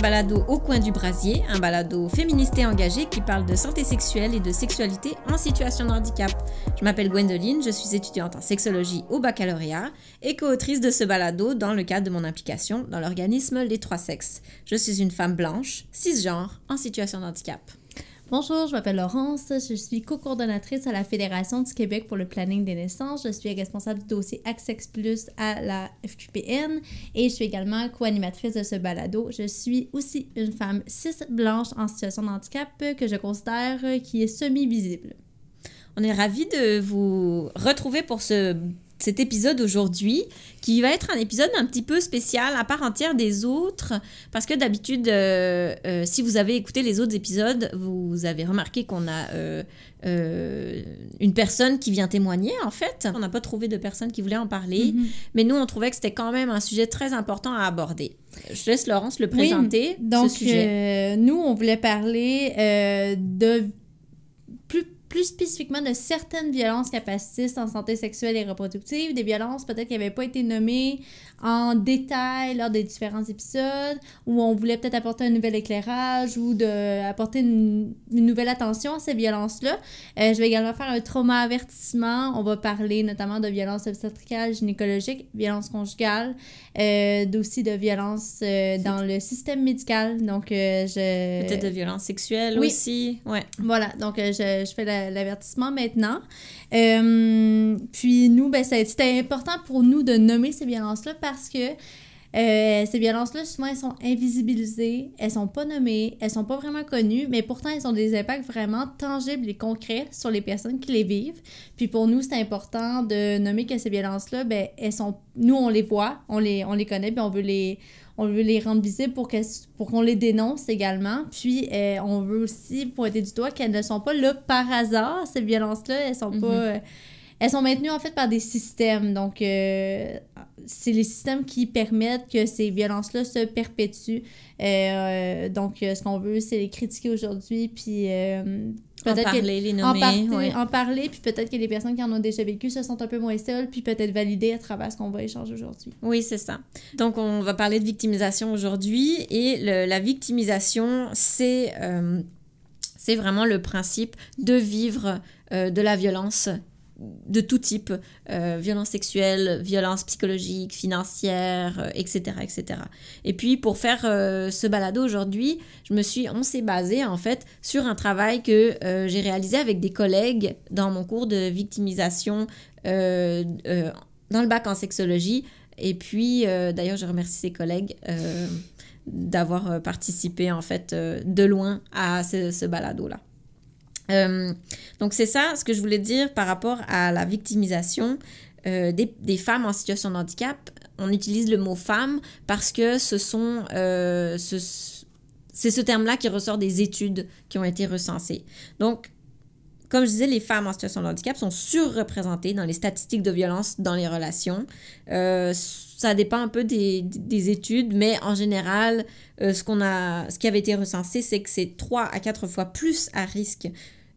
balado Au coin du brasier, un balado féministe et engagé qui parle de santé sexuelle et de sexualité en situation de handicap. Je m'appelle Gwendoline, je suis étudiante en sexologie au baccalauréat et co-autrice de ce balado dans le cadre de mon implication dans l'organisme Les Trois Sexes. Je suis une femme blanche, cisgenre, en situation de handicap. Bonjour, je m'appelle Laurence, je suis co-coordonnatrice à la Fédération du Québec pour le planning des naissances. Je suis responsable du dossier Access Plus à la FQPN et je suis également co-animatrice de ce balado. Je suis aussi une femme cis blanche en situation de handicap que je considère qui est semi-visible. On est ravis de vous retrouver pour ce cet épisode aujourd'hui, qui va être un épisode un petit peu spécial, à part entière des autres, parce que d'habitude, euh, euh, si vous avez écouté les autres épisodes, vous avez remarqué qu'on a euh, une personne qui vient témoigner, en fait. On n'a pas trouvé de personne qui voulait en parler, mhm. mais nous, on trouvait que c'était quand même un sujet très important à aborder. Je laisse Laurence le présenter. donc, nous, on voulait parler de plus spécifiquement de certaines violences capacitistes en santé sexuelle et reproductive, des violences peut-être qui n'avaient pas été nommées en détail lors des différents épisodes, où on voulait peut-être apporter un nouvel éclairage ou de apporter une, nouvelle attention à ces violences-là. Euh, je vais également faire un trauma avertissement. On va parler notamment de violences obstétricales, gynécologiques, violences conjugales, euh, d'aussi de violences euh, dans le système médical. Donc, euh, je... Peut-être de violences sexuelles oui. aussi. Ouais. Voilà, donc je, je fais la l'avertissement maintenant. Euh, puis nous, ben, c'était important pour nous de nommer ces violences-là parce que euh, ces violences-là, souvent, elles sont invisibilisées, elles sont pas nommées, elles sont pas vraiment connues, mais pourtant, elles ont des impacts vraiment tangibles et concrets sur les personnes qui les vivent. Puis pour nous, c'est important de nommer que ces violences-là, ben, elles sont, nous, on les voit, on les, on les connaît, puis on veut les, on veut les rendre visibles pour, pour qu'on les dénonce également. Puis euh, on veut aussi pointer du doigt qu'elles ne sont pas là par hasard, ces violences-là, elles sont pas... Mm-hmm. Euh, elles sont maintenues en fait par des systèmes. Donc, c'est les systèmes qui permettent que ces violences-là se perpétuent. Euh, euh, donc, euh, ce qu'on veut, c'est les critiquer aujourd'hui, puis en parler, les nommer, en, parler, puis peut-être que les personnes qui en ont déjà vécu se sentent un peu moins seules, puis peut-être valider à travers ce qu'on va échanger aujourd'hui. Oui, c'est ça. Donc, on va parler de victimisation aujourd'hui, et la victimisation, c'est c'est vraiment le principe de vivre de la violence de tout type, euh, violence sexuelle, violence psychologique, financière, etc., euh, etc. Et puis pour faire euh, ce balado aujourd'hui, je me suis, on s'est basé en fait sur un travail que j'ai réalisé avec des collègues dans mon cours de victimisation dans le bac en sexologie. Et puis d'ailleurs, je remercie ces collègues d'avoir participé en fait de loin à ce, ce balado là. Donc c'est ça ce que je voulais dire par rapport à la victimisation euh, des, femmes en situation de handicap. On utilise le mot femme parce que ce sont... Euh, c'est ce terme-là qui ressort des études qui ont été recensées. Donc, comme je disais, les femmes en situation de handicap sont surreprésentées dans les statistiques de violence dans les relations. Euh, ça dépend un peu des, études, mais en général, ce, qu'on a, ce qui avait été recensé, c'est que c'est trois à quatre fois plus à risque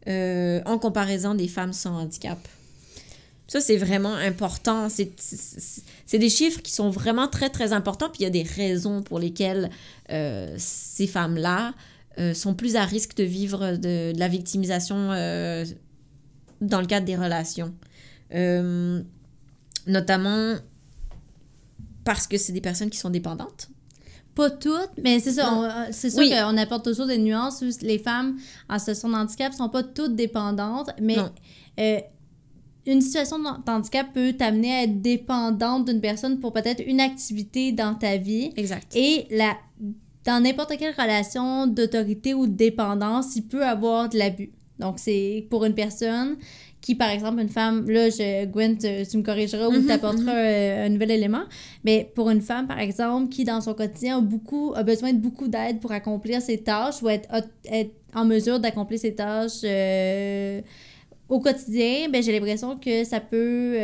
euh, en comparaison des femmes sans handicap. Ça, c'est vraiment important. C'est des chiffres qui sont vraiment très, très importants. Puis il y a des raisons pour lesquelles euh, ces femmes-là euh, sont plus à risque de vivre de, la victimisation dans le cadre des relations. notamment parce que c'est des personnes qui sont dépendantes pas toutes, mais c'est ça. Euh, c'est sûr qu'on apporte toujours des nuances. Les femmes en situation de handicap sont pas toutes dépendantes, mais euh, une situation d'handicap peut t'amener à être dépendante d'une personne pour peut-être une activité dans ta vie. Exact. Et la, dans n'importe quelle relation d'autorité ou de dépendance, il peut avoir de l'abus. Donc, c'est pour une personne qui, par exemple, une femme, là, je, Gwen, euh, tu, me corrigeras ou mhm, t'apporteras mhm. Euh, un, nouvel élément, mais pour une femme, par exemple, qui, dans son quotidien, a, beaucoup, a besoin de beaucoup d'aide pour accomplir ses tâches ou être, en mesure d'accomplir ses tâches... Euh, au quotidien, ben, j'ai l'impression que ça peut.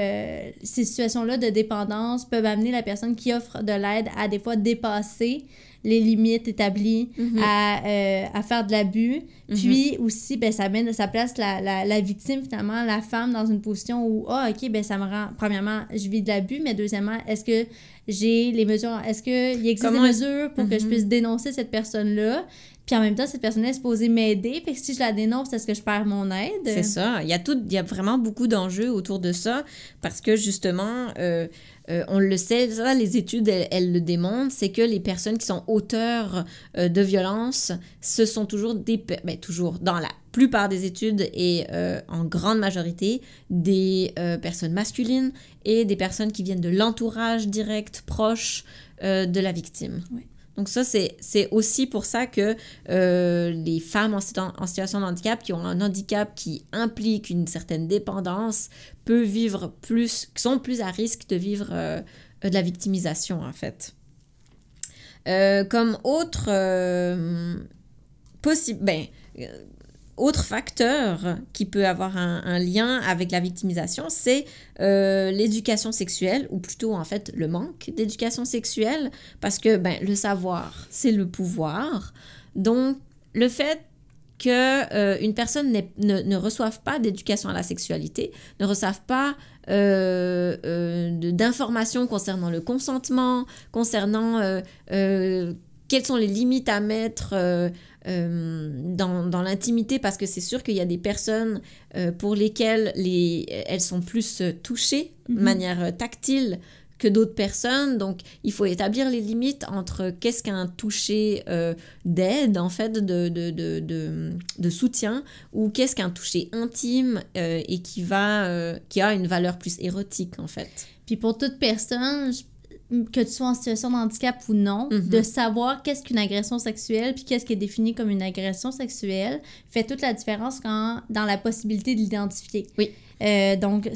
ces situations-là de dépendance peuvent amener la personne qui offre de l'aide à des fois dépasser les limites établies, mhm. euh, à, faire de l'abus. Mhm. Puis aussi, ben, ça met ça place la, victime, finalement, la femme dans une position où, ah, OK, ben, ça me rend, premièrement, je vis de l'abus, mais deuxièmement, est-ce que j'ai les mesures, est-ce qu'il existe a des mesures pour que je mhm. puisse dénoncer cette personne-là? Puis en même temps, cette personne est supposée m'aider. Fait que si je la dénonce, est-ce que je perds mon aide? C'est ça. Il y a, tout, il y a vraiment beaucoup d'enjeux autour de ça parce que justement, euh, euh, on le sait, les études, elles, le démontrent, c'est que les personnes qui sont auteurs euh, de violences, ce sont toujours des... Ben, toujours, dans la plupart des études et euh, en grande majorité, des personnes masculines et des personnes qui viennent de l'entourage direct, proche de la victime. Donc ça, c'est aussi pour ça que euh, les femmes en, situation de handicap qui ont un handicap qui implique une certaine dépendance peuvent vivre plus, sont plus à risque de vivre euh, de la victimisation en fait. Euh, comme autre possible, ben, autre facteur qui peut avoir un, lien avec la victimisation, c'est euh, l'éducation sexuelle, ou plutôt en fait le manque d'éducation sexuelle, parce que ben, le savoir, c'est le pouvoir. Donc, le fait que euh, une personne ne, ne, reçoive pas d'éducation à la sexualité, ne reçoive pas euh, d'informations concernant le consentement, concernant quelles sont les limites à mettre euh, dans, dans l'intimité parce que c'est sûr qu'il y a des personnes euh, pour lesquelles les, elles sont plus euh, touchées de mhm. manière tactile que d'autres personnes. Donc, il faut établir les limites entre qu'est-ce qu'un toucher d'aide, en fait, de, de, de, de soutien, ou qu'est-ce qu'un toucher intime et qui, va, qui a une valeur plus érotique, en fait. Puis pour toute personne, je que tu sois en situation de handicap ou non, mhm. de savoir qu'est-ce qu'une agression sexuelle puis qu'est-ce qui est défini comme une agression sexuelle fait toute la différence quand, dans la possibilité de l'identifier. Oui. Euh, donc,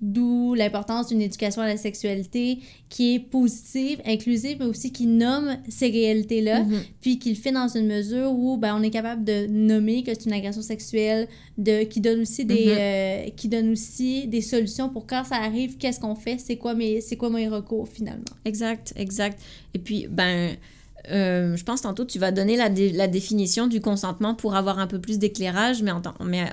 d'où l'importance d'une éducation à la sexualité qui est positive, inclusive, mais aussi qui nomme ces réalités-là, mm-hmm. puis qui le fait dans une mesure où ben, on est capable de nommer que c'est une agression sexuelle, de, qui, donne aussi des, mm-hmm. euh, qui donne aussi des solutions pour quand ça arrive, qu'est-ce qu'on fait, c'est quoi, c'est quoi mes recours finalement. Exact, exact. Et puis, ben euh, je pense tantôt tu vas donner la, définition du consentement pour avoir un peu plus d'éclairage, mais,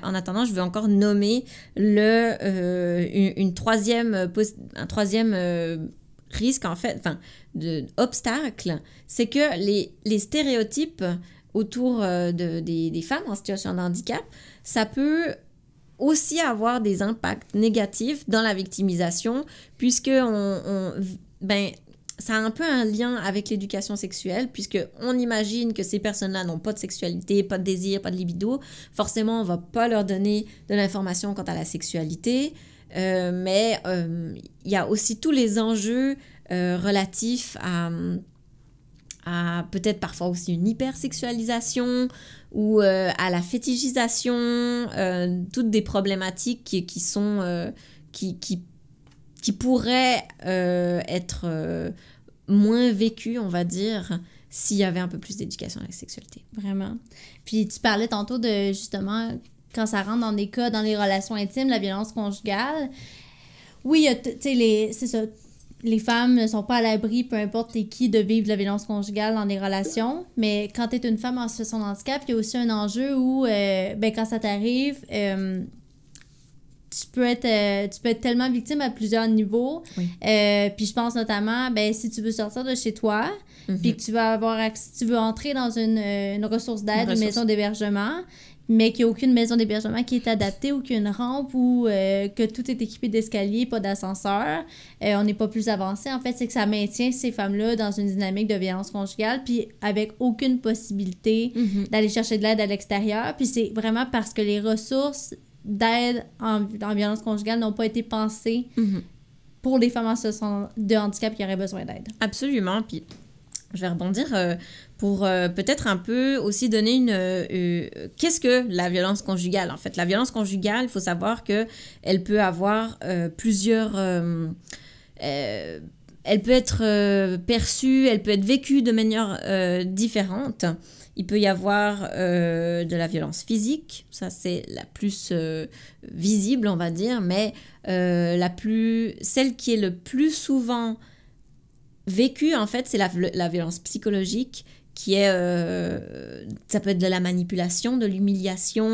en attendant, je vais encore nommer le, euh, une, troisième, un troisième euh, risque, en fait, enfin, obstacle, c'est que les, stéréotypes autour des, femmes en situation de handicap, ça peut aussi avoir des impacts négatifs dans la victimisation, puisque on, on ben, ça a un peu un lien avec l'éducation sexuelle, puisque on imagine que ces personnes-là n'ont pas de sexualité, pas de désir, pas de libido. Forcément, on va pas leur donner de l'information quant à la sexualité. Euh, mais euh, il y a aussi tous les enjeux euh, relatifs à, peut-être parfois aussi une hypersexualisation ou à la fétichisation, toutes des problématiques qui, qui sont qui, qui, qui pourrait euh, être euh, moins vécu, on va dire, s'il y avait un peu plus d'éducation à la sexualité. Vraiment. Puis tu parlais tantôt de justement quand ça rentre dans des cas, dans les relations intimes, la violence conjugale. Oui, tu sais, les, c'est ça. Les femmes ne sont pas à l'abri, peu importe qui, de vivre de la violence conjugale dans des relations. Mais quand tu es une femme en situation de handicap, il y a aussi un enjeu où, euh, ben, quand ça t'arrive, tu peux être euh, tu peux être tellement victime à plusieurs niveaux. Euh, puis je pense notamment ben si tu veux sortir de chez toi, mhm. puis que tu vas avoir accès, tu veux entrer dans une, euh, une ressource d'aide, une, maison d'hébergement, mais qu'il n'y a aucune maison d'hébergement qui est adaptée, aucune rampe ou que tout est équipé d'escaliers, pas d'ascenseur. on n'est pas plus avancé. En fait, c'est que ça maintient ces femmes-là dans une dynamique de violence conjugale, puis avec aucune possibilité mhm. d'aller chercher de l'aide à l'extérieur. Puis c'est vraiment parce que les ressources d'aide en, violence conjugale n'ont pas été pensées mhm. pour les femmes en situation de handicap qui auraient besoin d'aide. Absolument. Puis je vais rebondir euh, pour euh, peut-être un peu aussi donner une euh, qu'est-ce que la violence conjugale en fait la violence conjugale il faut savoir qu'elle peut avoir plusieurs elle peut être perçue elle peut être vécue de manière différente il peut y avoir euh, de la violence physique, ça c'est la plus euh, visible, on va dire, mais euh, la plus, celle qui est le plus souvent vécue, en fait, c'est la, la, violence psychologique qui est, ça peut être de la manipulation, de l'humiliation,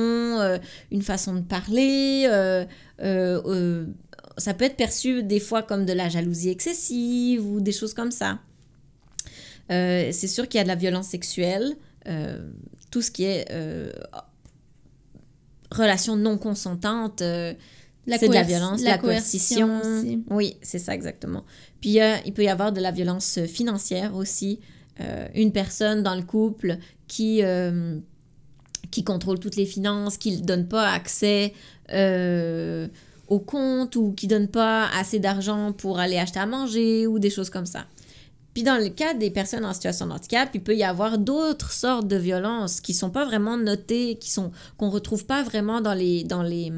une façon de parler, ça peut être perçu des fois comme de la jalousie excessive ou des choses comme ça. c'est sûr qu'il y a de la violence sexuelle, euh, tout ce qui est euh, relation non consentante euh, c'est de la violence, la, coercition. Oui, c'est ça exactement. Puis il peut y avoir de la violence financière aussi. une personne dans le couple qui, qui contrôle toutes les finances, qui ne donne pas accès aux comptes ou qui donne pas assez d'argent pour aller acheter à manger ou des choses comme ça. Puis dans le cas des personnes en situation de handicap, il peut y avoir d'autres sortes de violences qui sont pas vraiment notées, qui sont qu'on retrouve pas vraiment dans les dans les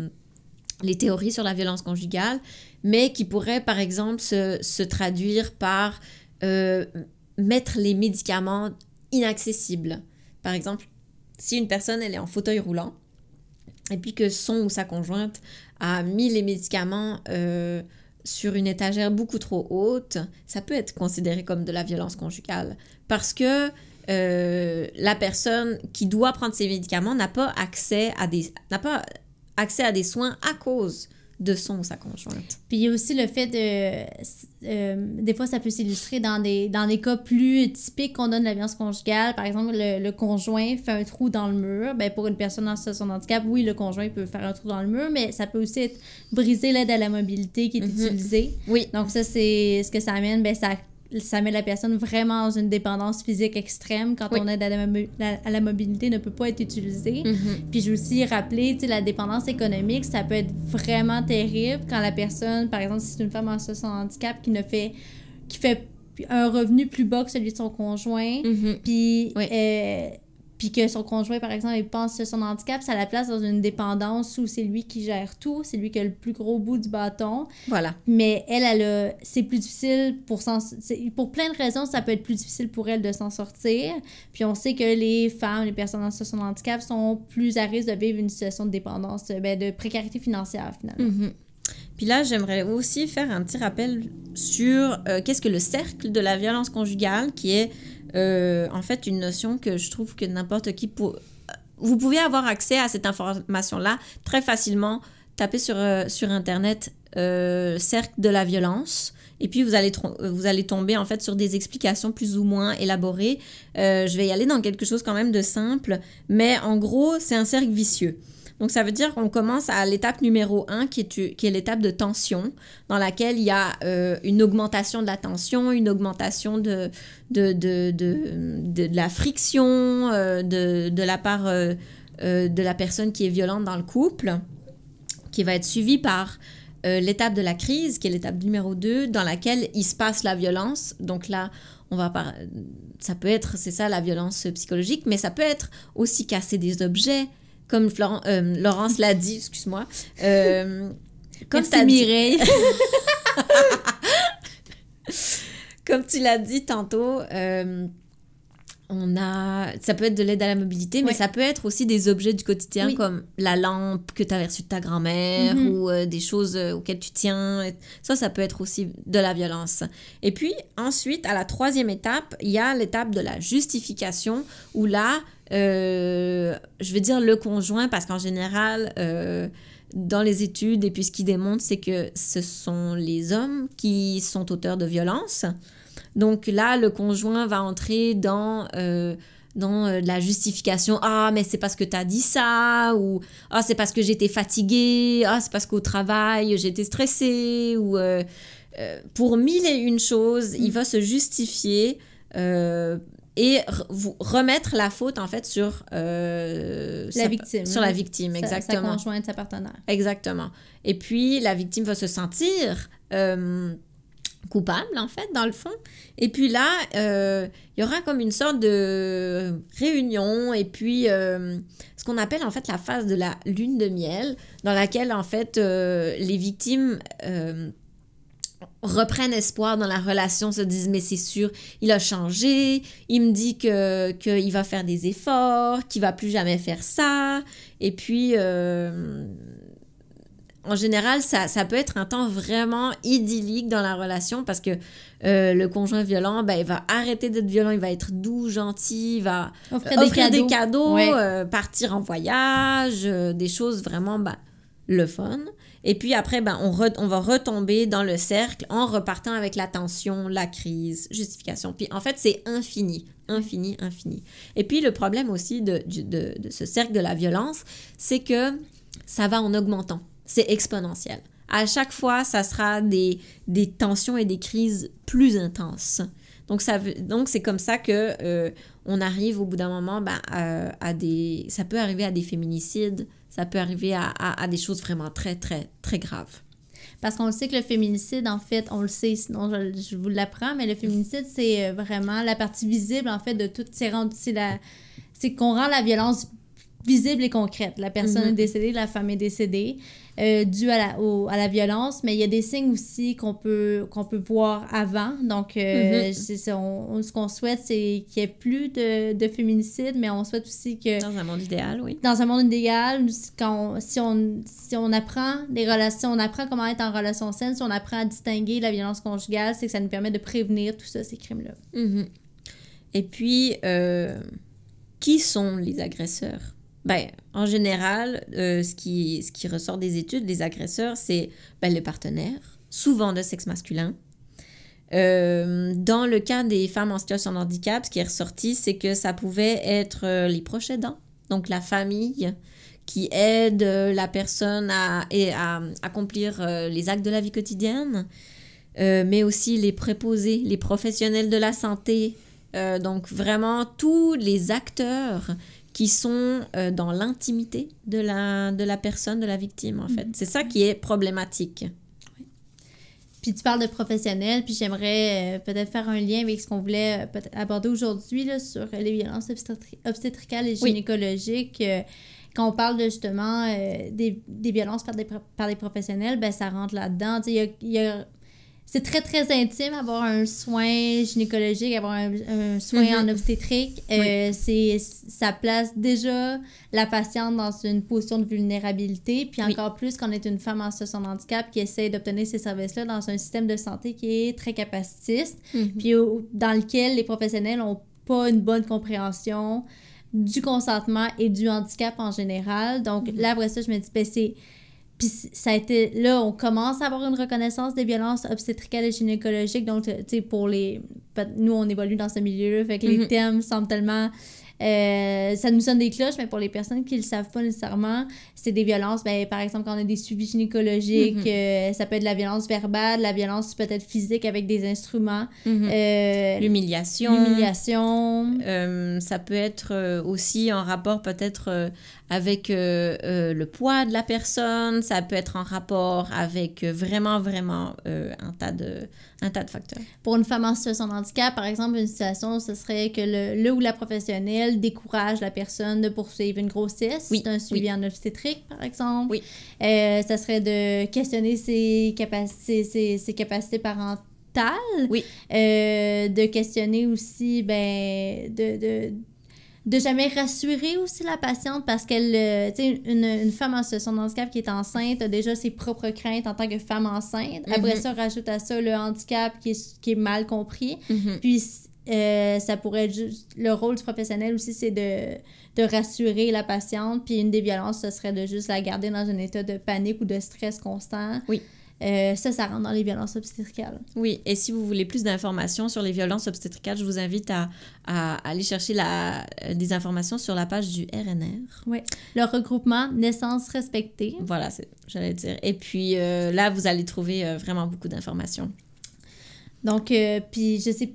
les théories sur la violence conjugale, mais qui pourraient par exemple se, se traduire par euh, mettre les médicaments inaccessibles. Par exemple, si une personne elle est en fauteuil roulant et puis que son ou sa conjointe a mis les médicaments euh, sur une étagère beaucoup trop haute, ça peut être considéré comme de la violence conjugale parce que euh, la personne qui doit prendre ses médicaments n'a pas accès à des n'a pas accès à des soins à cause de son ou sa conjointe. Puis il y a aussi le fait de... Euh, des fois, ça peut s'illustrer dans des, dans des cas plus typiques qu'on donne de la violence conjugale. Par exemple, le, conjoint fait un trou dans le mur. Ben, pour une personne en situation de handicap, oui, le conjoint peut faire un trou dans le mur, mais ça peut aussi briser l'aide à la mobilité qui est mhm. utilisée. Oui. Donc ça, c'est ce que ça amène. Ben, ça ça met la personne vraiment dans une dépendance physique extrême quand on aide à la, mobilité ne peut pas être utilisée. Mm-hmm. Puis je veux aussi rappeler, la dépendance économique, ça peut être vraiment terrible quand la personne, par exemple, si c'est une femme en situation de handicap qui ne fait, qui fait un revenu plus bas que celui de son conjoint, mm-hmm. puis euh, puis que son conjoint, par exemple, il pense que son handicap, ça la place dans une dépendance où c'est lui qui gère tout, c'est lui qui a le plus gros bout du bâton. Voilà. Mais elle, elle c'est plus difficile pour s'en... Pour plein de raisons, ça peut être plus difficile pour elle de s'en sortir. Puis on sait que les femmes, les personnes en situation de handicap sont plus à risque de vivre une situation de dépendance, ben, de précarité financière, finalement. Mm-hmm. Puis là, j'aimerais aussi faire un petit rappel sur euh, qu'est-ce que le cercle de la violence conjugale, qui est euh, en fait, une notion que je trouve que n'importe qui euh, Vous pouvez avoir accès à cette information-là très facilement. Tapez sur, euh, Internet cercle de la violence. Et puis vous allez, vous allez tomber en fait sur des explications plus ou moins élaborées. je vais y aller dans quelque chose quand même de simple, mais en gros c'est un cercle vicieux. Donc, ça veut dire qu'on commence à l'étape numéro 1, qui est, qui est l'étape de tension, dans laquelle il y a euh, une augmentation de la tension, une augmentation de, de, la friction euh, de, la part euh, de la personne qui est violente dans le couple, qui va être suivie par l'étape de la crise, qui est l'étape numéro 2, dans laquelle il se passe la violence. Donc là, on va ça peut être, c'est ça la violence psychologique, mais ça peut être aussi casser des objets, comme euh, Laurence l'a dit, excuse-moi, euh, comme tu Mireille. comme tu l'as dit tantôt, euh, on a, ça peut être de l'aide à la mobilité, mais ça peut être aussi des objets du quotidien comme la lampe que tu avais reçue de ta grand-mère mhm. ou des choses auxquelles tu tiens. Ça, ça peut être aussi de la violence. Et puis ensuite, à la troisième étape, il y a l'étape de la justification où là, euh, je veux dire le conjoint parce qu'en général, euh, dans les études, et puis ce qui démontre, c'est que ce sont les hommes qui sont auteurs de violences. Donc là, le conjoint va entrer dans, euh, dans la justification. Ah, mais c'est parce que t'as dit ça, ou ah, c'est parce que j'étais fatiguée, ah, c'est parce qu'au travail, j'étais stressée, ou pour mille et une choses, il mm. va se justifier. Euh, et vous remettre la faute en fait sur euh, la victime sur la victime exactement sa conjointe sa partenaire exactement et puis la victime va se sentir euh, coupable en fait dans le fond et puis là euh, il y aura comme une sorte de réunion et puis ce qu'on appelle en fait la phase de la lune de miel dans laquelle en fait les victimes reprennent espoir dans la relation, se disent mais c'est sûr, il a changé, il me dit que qu'il va faire des efforts, qu'il va plus jamais faire ça. Et puis euh, en général, ça, peut être un temps vraiment idyllique dans la relation parce que euh, le conjoint violent, ben, il va arrêter d'être violent, il va être doux, gentil, il va offrir, des cadeaux, euh, partir en voyage, des choses vraiment ben, le fun. Et puis après, ben, on, va retomber dans le cercle en repartant avec la tension, la crise, justification. Puis en fait, c'est infini, infini, infini. Et puis le problème aussi de, ce cercle de la violence, c'est que ça va en augmentant. C'est exponentiel. À chaque fois, ça sera des tensions et des crises plus intenses. Donc, ça donc c'est comme ça que euh, on arrive au bout d'un moment ben, à, des... Ça peut arriver à des féminicides, ça peut arriver à, à, des choses vraiment très, très, très graves. Parce qu'on le sait que le féminicide, en fait, on le sait, sinon je, vous l'apprends, mais le féminicide, c'est euh, vraiment la partie visible, en fait, de tout. C'est la... qu'on rend la violence visible et concrète. La personne mm-hmm. est décédée, la femme est décédée. Euh, dû à la, à la violence, mais il y a des signes aussi qu'on peut, qu'on peut voir avant. Donc, euh, mhm. ce qu'on souhaite, c'est qu'il n'y ait plus de, de féminicide, mais on souhaite aussi que... Dans un monde idéal, oui. Dans un monde idéal, quand si, on, si on apprend des relations, on apprend comment être en relation saine, si on apprend à distinguer la violence conjugale, c'est que ça nous permet de prévenir tout ça, ces crimes-là. Mhm. Et puis, euh, qui sont les agresseurs ben, en général, euh, ce, qui, ce qui ressort des études, des agresseurs, c'est ben, les partenaires, souvent de sexe masculin. Euh, dans le cas des femmes en situation de handicap, ce qui est ressorti, c'est que ça pouvait être euh, les proches aidants, donc la famille qui aide la personne à, à accomplir les actes de la vie quotidienne, mais aussi les préposés, les professionnels de la santé, donc vraiment tous les acteurs qui sont euh, dans l'intimité de la, de la personne, de la victime, en fait. Mhm. C'est ça qui est problématique. Puis tu parles de professionnels, puis j'aimerais euh, peut-être faire un lien avec ce qu'on voulait euh, aborder aujourd'hui sur les violences obstétricales et gynécologiques. quand on parle justement des, des, violences par des, par des professionnels, ben, ça rentre là-dedans. Il y il y a c'est très très intime avoir un soin gynécologique avoir un, soin mm-hmm. en obstétrique euh, c'est ça place déjà la patiente dans une position de vulnérabilité puis encore plus quand on est une femme en situation de handicap qui essaie d'obtenir ces services là dans un système de santé qui est très capacitiste mm-hmm. puis dans lequel les professionnels n'ont pas une bonne compréhension du consentement et du handicap en général donc mm-hmm. là après ça je me dis ben, c'est puis ça a été, là, on commence à avoir une reconnaissance des violences obstétricales et gynécologiques. Donc, tu sais, pour les. Nous, on évolue dans ce milieu-là, fait que les mm-hmm. thèmes semblent tellement. Euh, ça nous sonne des cloches, mais pour les personnes qui ne le savent pas nécessairement, c'est des violences. Ben, par exemple, quand on a des suivis gynécologiques, mm-hmm. euh, ça peut être de la violence verbale, la violence peut-être physique avec des instruments. Mm-hmm. Euh, l'humiliation. L'humiliation. ça peut être aussi en rapport peut-être avec euh, euh, le poids de la personne, ça peut être en rapport avec euh, vraiment, vraiment un, tas de, un tas de facteurs. Pour une femme en situation de handicap, par exemple, une situation, ce serait que le, le ou la professionnelle décourage la personne de poursuivre une grossesse. C'est un suivi en obstétrique, par exemple. Oui. ça serait de questionner ses, capacités, ses, capacités parentales oui. de questionner aussi, ben, de, de de jamais rassurer aussi la patiente parce qu'elle, euh, tu sais, une, femme en situation de handicap qui est enceinte a déjà ses propres craintes en tant que femme enceinte. Après mhm. ça, rajoute à ça le handicap qui est, mal compris. Mhm. Puis euh, ça pourrait être juste, le rôle du professionnel aussi, c'est de, de rassurer la patiente. Puis une des violences, ce serait de juste la garder dans un état de panique ou de stress constant. Oui. Euh, ça, ça rentre dans les violences obstétricales. Oui, et si vous voulez plus d'informations sur les violences obstétricales, je vous invite à, aller chercher euh, des informations sur la page du RNR. Oui, le regroupement Naissance respectée. Voilà, j'allais dire. Et puis euh, là, vous allez trouver vraiment beaucoup d'informations. Donc, euh, puis je sais,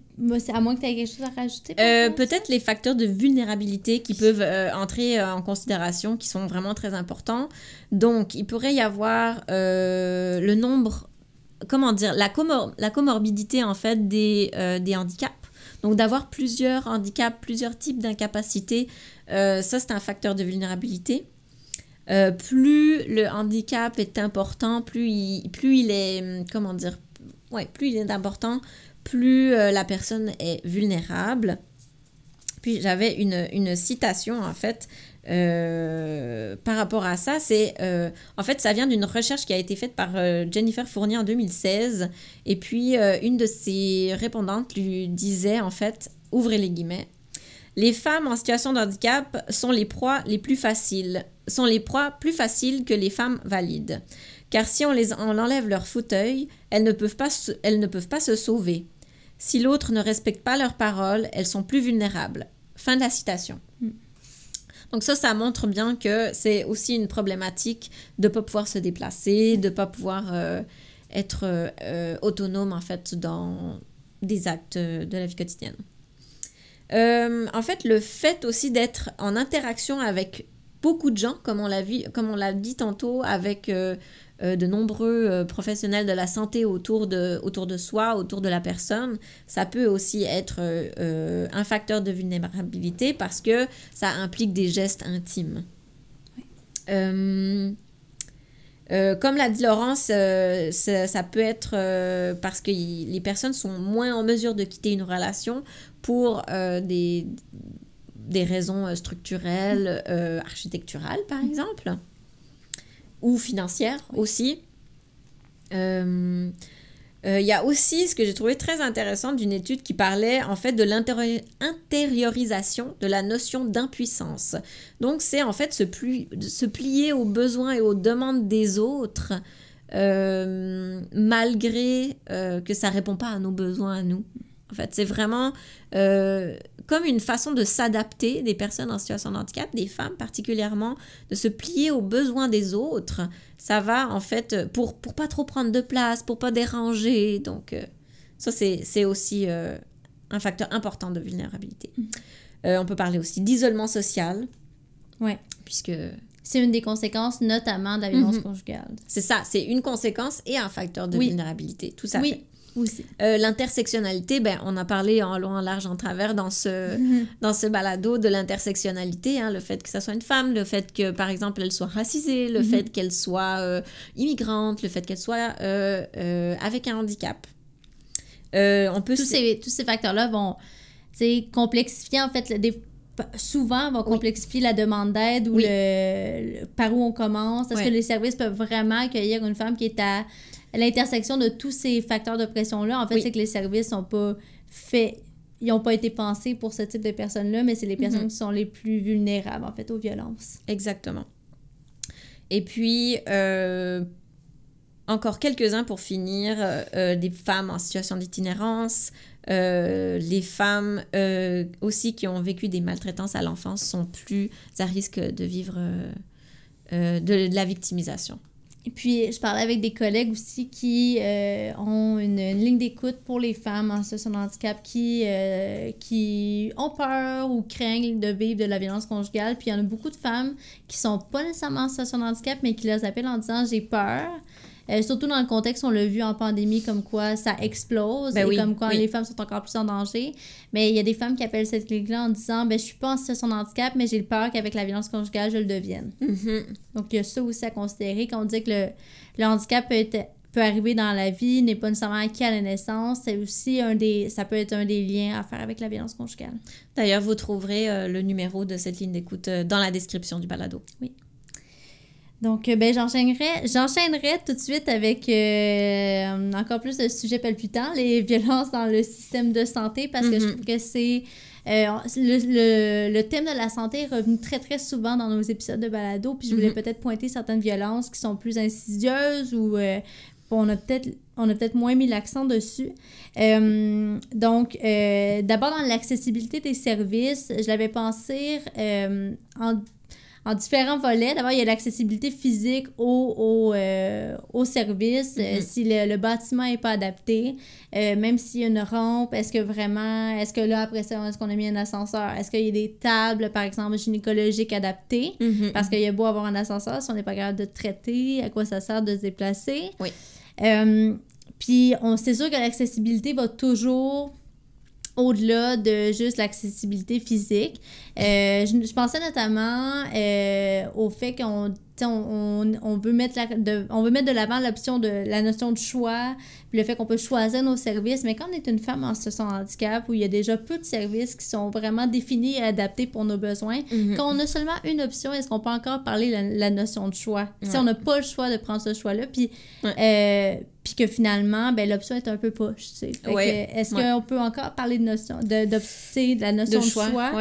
à moins que tu aies quelque chose à rajouter. Euh, peut-être les facteurs de vulnérabilité qui peuvent euh, entrer en considération, qui sont vraiment très importants. Donc, il pourrait y avoir le nombre, comment dire, la, la comorbidité en fait des, des handicaps. Donc d'avoir plusieurs handicaps, plusieurs types d'incapacités, ça c'est un facteur de vulnérabilité. plus le handicap est important, plus plus il est, hum, comment dire, ouais, plus il est important, plus euh, la personne est vulnérable. Puis j'avais une, citation en fait euh, par rapport à ça. C'est euh, en fait ça vient d'une recherche qui a été faite par Jennifer Fournier en 2016. Et puis une de ses répondantes lui disait en fait ouvrez les guillemets. Les femmes en situation de handicap sont les proies les plus faciles, sont les proies plus faciles que les femmes valides car si on, les, enlève leur fauteuil, elles ne peuvent pas, elles ne peuvent pas se sauver. Si l'autre ne respecte pas leurs paroles, elles sont plus vulnérables. Fin de la citation. Hmm. Donc ça, ça montre bien que c'est aussi une problématique de ne pas pouvoir se déplacer, de ne pas pouvoir euh, être euh, autonome en fait dans des actes de la vie quotidienne. Euh, en fait, le fait aussi d'être en interaction avec beaucoup de gens, comme on l'a dit tantôt, avec euh, de nombreux euh, professionnels de la santé autour de, autour de soi, autour de la personne, ça peut aussi être euh, un facteur de vulnérabilité parce que ça implique des gestes intimes. comme l'a dit Laurence, ça, peut être parce que les personnes sont moins en mesure de quitter une relation pour des, des, raisons structurelles, architecturales par mm. exemple ou financière aussi. Euh, euh, il y a aussi ce que j'ai trouvé très intéressant d'une étude qui parlait en fait de l'intériorisation de la notion d'impuissance. Donc c'est en fait se, se, plier aux besoins et aux demandes des autres euh, malgré que ça répond pas à nos besoins à nous. En fait, c'est vraiment comme une façon de s'adapter des personnes en situation de handicap, des femmes particulièrement, de se plier aux besoins des autres. Ça va en fait euh, pour pour pas trop prendre de place, pour pas déranger. Donc euh, ça c'est aussi euh, un facteur important de vulnérabilité. Mhm. on peut parler aussi d'isolement social. Ouais. Puisque c'est une des conséquences, notamment de la violence mhm. conjugale. C'est ça, c'est une conséquence et un facteur de vulnérabilité, tout ça. Oui, euh, l'intersectionnalité, ben, on a parlé en long, en large, en travers dans ce, mhm. dans ce balado de l'intersectionnalité, hein, le fait que ça soit une femme, le fait que, par exemple, elle soit racisée, le mhm. fait qu'elle soit euh, immigrante, le fait qu'elle soit euh, avec un handicap. on peut tous ces, tous ces facteurs-là vont complexifier, en fait, souvent vont complexifier la demande d'aide ou le, par où on commence. Est-ce que les services peuvent vraiment accueillir une femme qui est à l'intersection de tous ces facteurs de pression-là, en fait, c'est que les services sont pas faits ils n'ont pas été pensés pour ce type de personnes-là, mais c'est les mhm. personnes qui sont les plus vulnérables, en fait, aux violences. Exactement. Et puis, euh, encore quelques-uns pour finir, euh, euh, des femmes en situation d'itinérance, les femmes aussi qui ont vécu des maltraitances à l'enfance sont plus à risque de vivre de, la victimisation. Et puis, je parlais avec des collègues aussi qui euh, ont une, ligne d'écoute pour les femmes en situation de handicap qui, euh, qui ont peur ou craignent de vivre de la violence conjugale. Puis, il y en a beaucoup de femmes qui sont pas nécessairement en situation de handicap, mais qui les appellent en disant J'ai peur. Euh, surtout dans le contexte, on l'a vu en pandémie, comme quoi ça explose ben et comme quoi les femmes sont encore plus en danger. Mais il y a des femmes qui appellent cette ligne là en disant ben, Je suis pas en situation de handicap, mais j'ai peur qu'avec la violence conjugale, je le devienne. Mm-hmm. Donc, il y a ça aussi à considérer quand on dit que le, handicap peut arriver dans la vie, n'est pas nécessairement acquis à la naissance. C'est aussi un des, ça peut être un des liens à faire avec la violence conjugale. D'ailleurs, vous trouverez euh, le numéro de cette ligne d'écoute euh, dans la description du balado. Oui. Donc, euh, ben, j'enchaînerai, j'enchaînerai tout de suite avec euh, encore plus de sujets palpitants, les violences dans le système de santé, parce que je mm-hmm. trouve que c'est... Euh, le, thème de la santé est revenu très, très souvent dans nos épisodes de balado, puis je voulais mm-hmm. peut-être pointer certaines violences qui sont plus insidieuses ou on a peut-être on a peut-être moins mis l'accent dessus. donc, d'abord dans l'accessibilité des services, je l'avais pensé en en différents volets. D'abord, il y a l'accessibilité physique au, au, euh, au service, euh, mm-hmm. si le, bâtiment n'est pas adapté, euh, même s'il y a une rampe, est-ce que vraiment, est-ce que là, après ça, est-ce qu'on a mis un ascenseur? Est-ce qu'il y a des tables, par exemple, gynécologiques adaptées? Mm-hmm. Parce qu'il y a beau avoir un ascenseur, si on n'est pas capable de traiter, à quoi ça sert de se déplacer? Oui. Euh, puis, c'est sûr que l'accessibilité va toujours au-delà de juste l'accessibilité physique. Euh, je, pensais notamment euh, au fait qu'on on, veut mettre de, on veut mettre de l'avant l'option de la notion de choix, puis le fait qu'on peut choisir nos services. Mais quand on est une femme en situation de handicap, où il y a déjà peu de services qui sont vraiment définis et adaptés pour nos besoins, mhm. quand on a seulement une option, est-ce qu'on peut encore parler la, la notion de choix? Si on n'a pas le choix de prendre ce choix-là, puis, euh, puis que finalement, ben, l'option est un peu poche. Est-ce qu'on peut encore parler de, notion, de, de, la notion de, choix? De choix?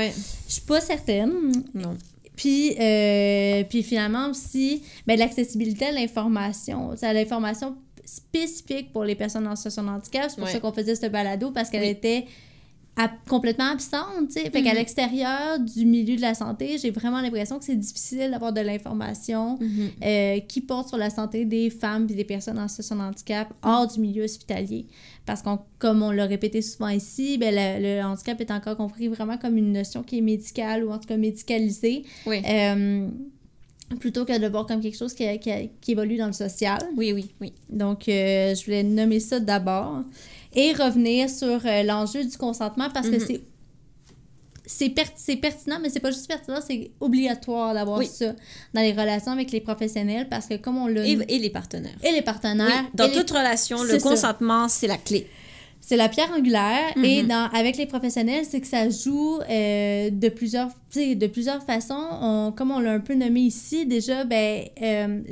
Je suis pas certaine. Non. Puis, euh, puis finalement aussi, ben, l'accessibilité à l'information, à l'information spécifique pour les personnes en situation de handicap. C'est pour ça qu'on faisait ce balado parce qu'elle était complètement absente. Fait qu'à mhm. l'extérieur du milieu de la santé, j'ai vraiment l'impression que c'est difficile d'avoir de l'information mhm. euh, qui porte sur la santé des femmes et des personnes en situation de handicap hors du milieu hospitalier parce qu'on, comme on l'a répété souvent ici, ben le, handicap est encore compris vraiment comme une notion qui est médicale ou en tout cas médicalisée. Oui. Euh, plutôt que de voir comme quelque chose qui, qui, évolue dans le social. Oui, oui, oui. Donc, euh, je voulais nommer ça d'abord et revenir sur euh, l'enjeu du consentement parce que mm-hmm. c'est c'est pertinent, mais c'est pas juste pertinent, c'est obligatoire d'avoir ça dans les relations avec les professionnels parce que comme on l'a... Et, les partenaires. Et les partenaires. Dans toute relation, le consentement, c'est la clé c'est la pierre angulaire. Et mm-hmm. dans, avec les professionnels, c'est que ça joue euh, de, plusieurs, de plusieurs façons. comme on l'a un peu nommé ici, déjà, ben, euh,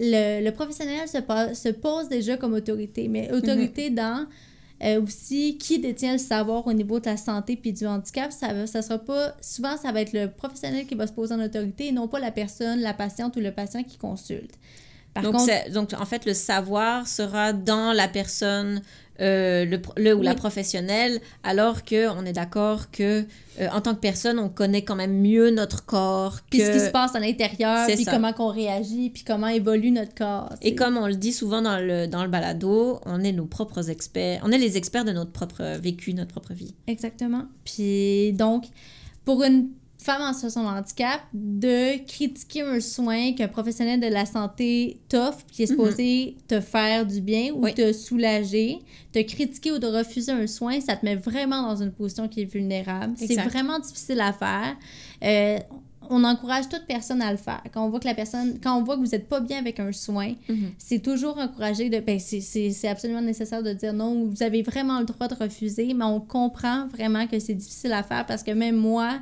le, professionnel se, se, pose déjà comme autorité, mais mm-hmm. autorité dans euh, aussi, qui détient le savoir au niveau de la santé puis du handicap, ça, ça sera pas. Souvent, ça va être le professionnel qui va se poser en autorité et non pas la personne, la patiente ou le patient qui consulte. donc, donc, en fait, le savoir sera dans la personne euh, le, ou la professionnelle, alors qu'on est d'accord que euh, en tant que personne, on connaît quand même mieux notre corps. quest ce qui se passe à l'intérieur, puis comment qu'on réagit, puis comment évolue notre corps. Et comme on le dit souvent dans le, dans le balado, on est nos propres experts, on est les experts de notre propre vécu, notre propre vie. Exactement. Puis donc, pour une femme en situation de handicap de critiquer un soin qu'un professionnel de la santé t'offre puis est mhm. supposé te faire du bien ou te soulager, de critiquer ou de refuser un soin, ça te met vraiment dans une position qui est vulnérable. C'est vraiment difficile à faire. Euh, on encourage toute personne à le faire. Quand on voit que la personne, quand on voit que vous n'êtes pas bien avec un soin, mhm. c'est toujours encouragé de, ben c'est, c'est absolument nécessaire de dire non, vous avez vraiment le droit de refuser, mais on comprend vraiment que c'est difficile à faire parce que même moi,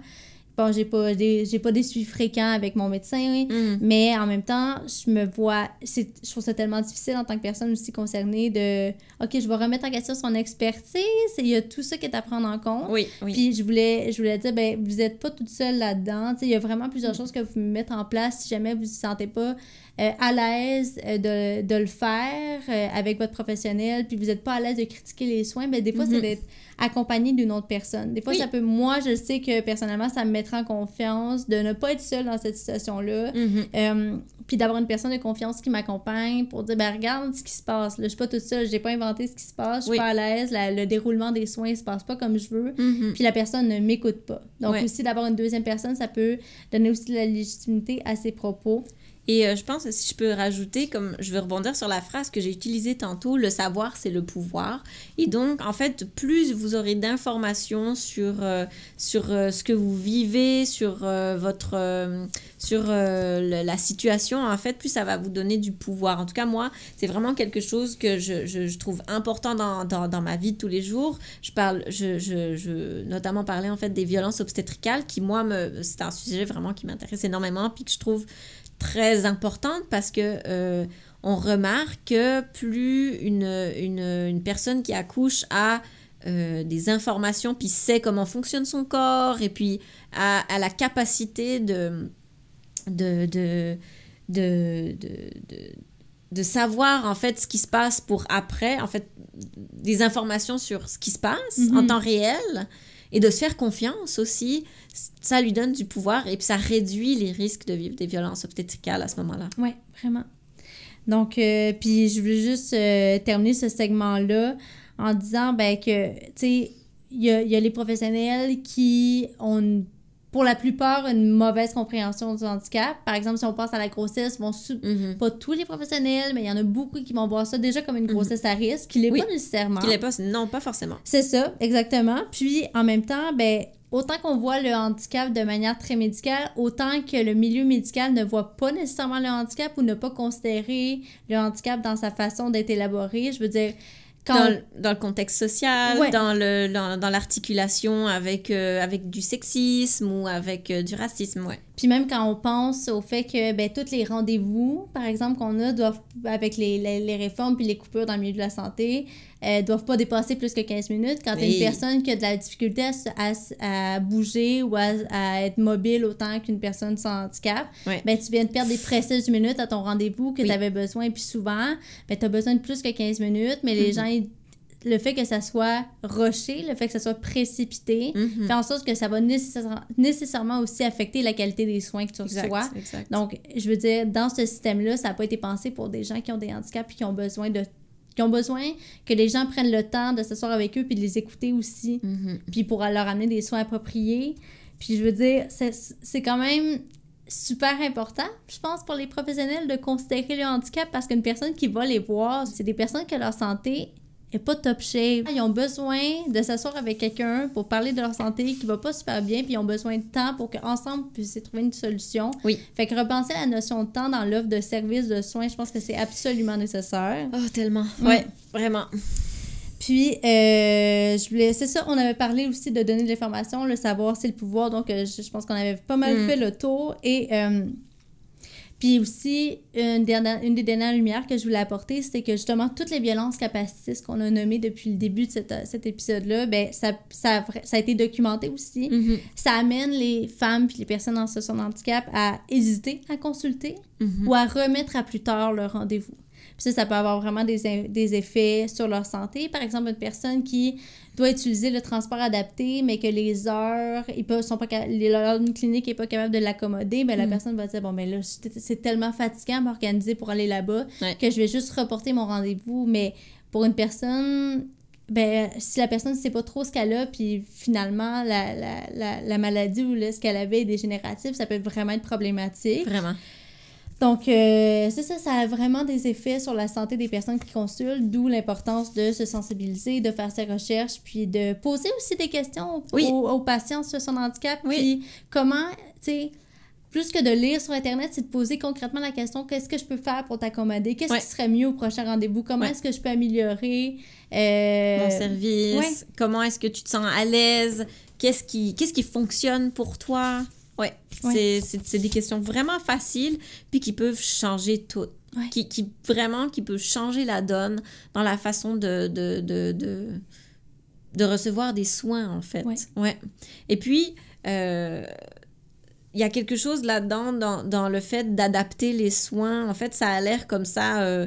bon, j'ai pas j'ai pas des suivis fréquents avec mon médecin, mm. mais en même temps, je me vois c'est je trouve ça tellement difficile en tant que personne aussi concernée de OK, je vais remettre en question son expertise, il y a tout ça qui est à prendre en compte. Oui, oui. Puis je voulais je voulais dire ben vous êtes pas toute seule là-dedans, il y a vraiment plusieurs mm. choses que vous mettre en place si jamais vous ne vous sentez pas euh, à l'aise euh, de, de, le faire euh, avec votre professionnel, puis vous n'êtes pas à l'aise de critiquer les soins, mais des fois, c'est mhm. d'être accompagné d'une autre personne. Des fois, ça peut, moi, je sais que personnellement, ça me mettra en confiance de ne pas être seule dans cette situation-là. Mhm. puis d'avoir une personne de confiance qui m'accompagne pour dire, ben regarde ce qui se passe. Là, je suis pas toute seule, j'ai pas inventé ce qui se passe, je suis pas à l'aise, le déroulement des soins se passe pas comme je veux. Mhm. Puis la personne ne m'écoute pas. Donc aussi d'avoir une deuxième personne, ça peut donner aussi de la légitimité à ses propos. Et euh, je pense, si je peux rajouter, comme je veux rebondir sur la phrase que j'ai utilisée tantôt, le savoir, c'est le pouvoir. Et donc, en fait, plus vous aurez d'informations sur, euh, sur euh, ce que vous vivez, sur, votre, sur la situation, en fait, plus ça va vous donner du pouvoir. En tout cas, moi, c'est vraiment quelque chose que je, je, trouve important dans, dans, dans, ma vie de tous les jours. Je parle, je, je, notamment parler en fait des violences obstétricales qui, moi, me, c'est un sujet vraiment qui m'intéresse énormément, puis que je trouve très importante parce que euh, on remarque que plus une, une, personne qui accouche a euh, des informations, puis sait comment fonctionne son corps, et puis a, la capacité de de de, de, de, savoir en fait ce qui se passe pour après, en fait des informations sur ce qui se passe mm-hmm. en temps réel, et de se faire confiance aussi, ça lui donne du pouvoir et puis ça réduit les risques de vivre des violences obstétricales à ce moment-là. Oui, vraiment. Donc, euh, puis je veux juste euh, terminer ce segment-là en disant ben, que, tu sais, il y a, y a les professionnels qui ont pour la plupart une mauvaise compréhension du handicap. Par exemple, si on pense à la grossesse, vont mm-hmm. pas tous les professionnels, mais il y en a beaucoup qui vont voir ça déjà comme une mm-hmm. grossesse à risque, qui l'est pas nécessairement. Qui l'est pas, non, pas forcément. C'est ça, exactement. Puis en même temps, ben autant qu'on voit le handicap de manière très médicale, autant que le milieu médical ne voit pas nécessairement le handicap ou ne pas considérer le handicap dans sa façon d'être élaboré. Je veux dire, dans, le, contexte social, dans, le, dans, dans l'articulation avec, euh, avec du sexisme ou avec euh, du racisme, Puis même quand on pense au fait que ben, tous les rendez-vous, par exemple, qu'on a doivent, avec les, les, les, réformes puis les coupures dans le milieu de la santé, ne doivent pas dépasser plus que 15 minutes. Quand tu as une personne qui a de la difficulté à, à bouger ou à, être mobile autant qu'une personne sans handicap, ben, tu viens de perdre des précieuses minutes à ton rendez-vous que tu avais besoin. Puis souvent, ben, tu as besoin de plus que 15 minutes, mais mhm. gens, le fait que ça soit rushé, le fait que ça soit précipité, mhm. fait en sorte que ça va nécessairement aussi affecter la qualité des soins que tu reçois. Donc, je veux dire, dans ce système-là, ça n'a pas été pensé pour des gens qui ont des handicaps et qui ont besoin de qui ont besoin que les gens prennent le temps de s'asseoir avec eux puis de les écouter aussi, mhm. puis pour leur amener des soins appropriés. Puis je veux dire, c'est quand même super important, je pense, pour les professionnels de considérer le handicap parce qu'une personne qui va les voir, c'est des personnes que leur santé pas top shape. Ils ont besoin de s'asseoir avec quelqu'un pour parler de leur santé qui va pas super bien, puis ils ont besoin de temps pour qu'ensemble puissent trouver une solution. Oui. Fait que repenser la notion de temps dans l'offre de services, de soins, je pense que c'est absolument nécessaire. Oh, tellement. Oui, Ouais, vraiment. Puis, euh, je voulais, c'est ça, on avait parlé aussi de donner de l'information, le savoir, c'est le pouvoir. Donc, euh, je, pense qu'on avait pas mal mm. fait le tour. Et euh, puis aussi, une, des dernières lumières que je voulais apporter, c'est que justement, toutes les violences capacitistes qu'on a nommées depuis le début de cet épisode-là, ben, ça, a été documenté aussi. Mm-hmm. Ça amène les femmes puis les personnes en situation de handicap à hésiter à consulter mm-hmm. ou à remettre à plus tard leur rendez-vous. Puis ça, ça peut avoir vraiment des, des, effets sur leur santé. Par exemple, une personne qui doit utiliser le transport adapté, mais que les heures, ils peuvent, sont pas, l'heure d'une clinique n'est pas capable de l'accommoder, mais ben, la mm. personne va dire, bon, mais ben là, c'est tellement fatigant m'organiser pour aller là-bas que je vais juste reporter mon rendez-vous. Mais pour une personne ben, si la personne ne sait pas trop ce qu'elle a, puis finalement, la, la, la, maladie ou là, ce qu'elle avait est dégénérative, ça peut vraiment être problématique. Vraiment. Donc, euh, ça, ça a vraiment des effets sur la santé des personnes qui consultent, d'où l'importance de se sensibiliser, de faire ses recherches, puis de poser aussi des questions aux, patients sur son handicap. Puis comment, tu sais, plus que de lire sur Internet, c'est de poser concrètement la question qu'est-ce que je peux faire pour t'accommoder Qu'est-ce qui serait mieux au prochain rendez-vous Comment est-ce que je peux améliorer euh, mon service Comment est-ce que tu te sens à l'aise Qu'est-ce qui, qu'est-ce qui fonctionne pour toi oui. c'est des questions vraiment faciles, puis qui peuvent changer tout. Qui, qui, vraiment, qui peuvent changer la donne dans la façon de, de, de, de, recevoir des soins, en fait. Ouais. Et puis, euh, il y a quelque chose là-dedans, dans, dans, le fait d'adapter les soins. En fait, ça a l'air comme ça... Euh,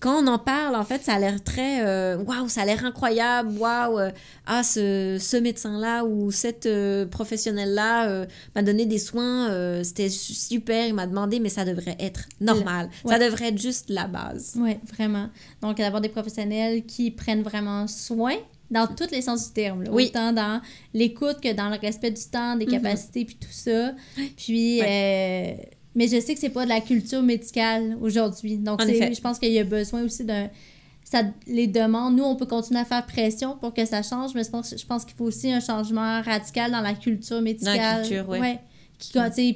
quand on en parle, en fait, ça a l'air très euh, waouh, wow, ça a l'air incroyable, waouh, euh, ah, ce, ce médecin-là ou cette euh, professionnelle-là m'a donné des soins, c'était super, il m'a demandé, mais ça devrait être normal. Ça devrait être juste la base. Oui, vraiment. Donc, d'avoir des professionnels qui prennent vraiment soin dans mm. tous les sens du terme. Là, oui. Autant dans l'écoute que dans le respect du temps, des mm-hmm. capacités, puis tout ça. Puis, mais je sais que c'est pas de la culture médicale aujourd'hui. Donc, je pense qu'il y a besoin aussi d'un. Ça, les demandes, nous, on peut continuer à faire pression pour que ça change, mais je pense, je pense qu'il faut aussi un changement radical dans la culture médicale. Dans la culture, oui. Ouais.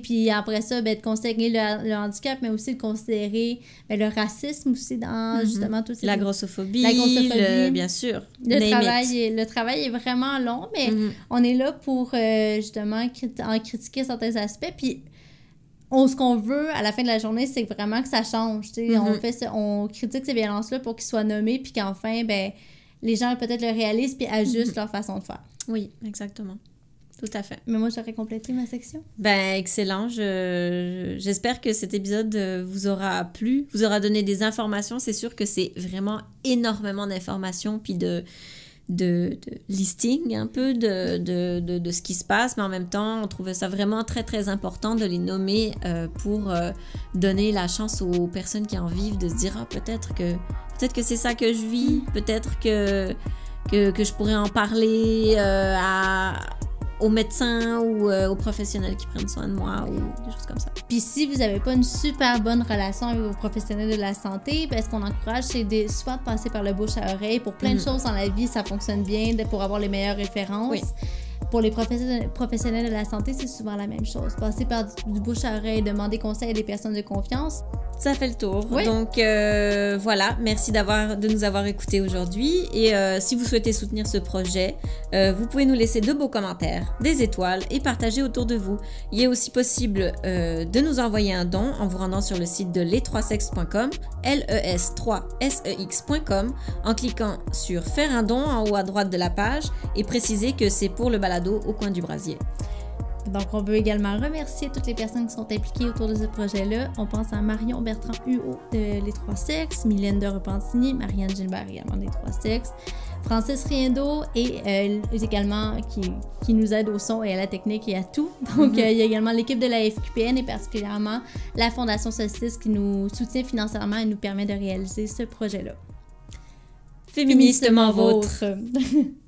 Puis après ça, ben, de considérer le, handicap, mais aussi de considérer ben, le racisme aussi dans mhm. justement tout La grossophobie, la grossophobie. bien sûr. Le travail, est, le travail est vraiment long, mais mhm. on est là pour euh, justement en critiquer certains aspects. Puis on, ce qu'on veut à la fin de la journée, c'est vraiment que ça change. On, mhm. fait on critique ces violences-là pour qu'ils soient nommés, puis qu'enfin, ben, les gens peut-être le réalisent, puis ajustent mhm. leur façon de faire. Oui, exactement. Tout à fait. Mais moi, j'aurais complété ma section. Ben, excellent. J'espère que cet épisode euh, vous aura plu, vous aura donné des informations. C'est sûr que c'est vraiment énormément d'informations, puis de de, listing un peu de, ce qui se passe, mais en même temps, on trouvait ça vraiment très très important de les nommer euh, pour euh, donner la chance aux personnes qui en vivent de se dire ah, peut-être que peut que c'est ça que je vis, peut-être que, que, je pourrais en parler euh, à, aux médecins ou euh, aux professionnels qui prennent soin de moi ou des choses comme ça. Puis si vous n'avez pas une super bonne relation avec vos professionnels de la santé, ben, ce qu'on encourage, c'est de, soit de passer par le bouche à oreille. Pour plein de mm. choses dans la vie, ça fonctionne bien pour avoir les meilleures références. Pour les professionnels de la santé, c'est souvent la même chose. Passer par du bouche à oreille, demander conseil à des personnes de confiance. Ça fait le tour. Donc euh, voilà, merci d'avoir de nous avoir écoutés aujourd'hui. Et euh, si vous souhaitez soutenir ce projet, euh, vous pouvez nous laisser de beaux commentaires, des étoiles et partager autour de vous. Il est aussi possible de nous envoyer un don en vous rendant sur le site de les3sex.com, e s 3 e xcom en cliquant sur Faire un don en haut à droite de la page et préciser que c'est pour le balado au coin du brasier. Donc, on veut également remercier toutes les personnes qui sont impliquées autour de ce projet-là. On pense à Marion Bertrand Huot de Les Trois Sexes, Mylène de Repentigny, Marianne Gilbert également des Trois Sexes, Francis Riendo et euh, également qui, nous aide au son et à la technique et à tout. Donc, mhm. euh, il y a également l'équipe de la FQPN et particulièrement la Fondation Solstice qui nous soutient financièrement et nous permet de réaliser ce projet-là. Féministement, Féministement vôtre.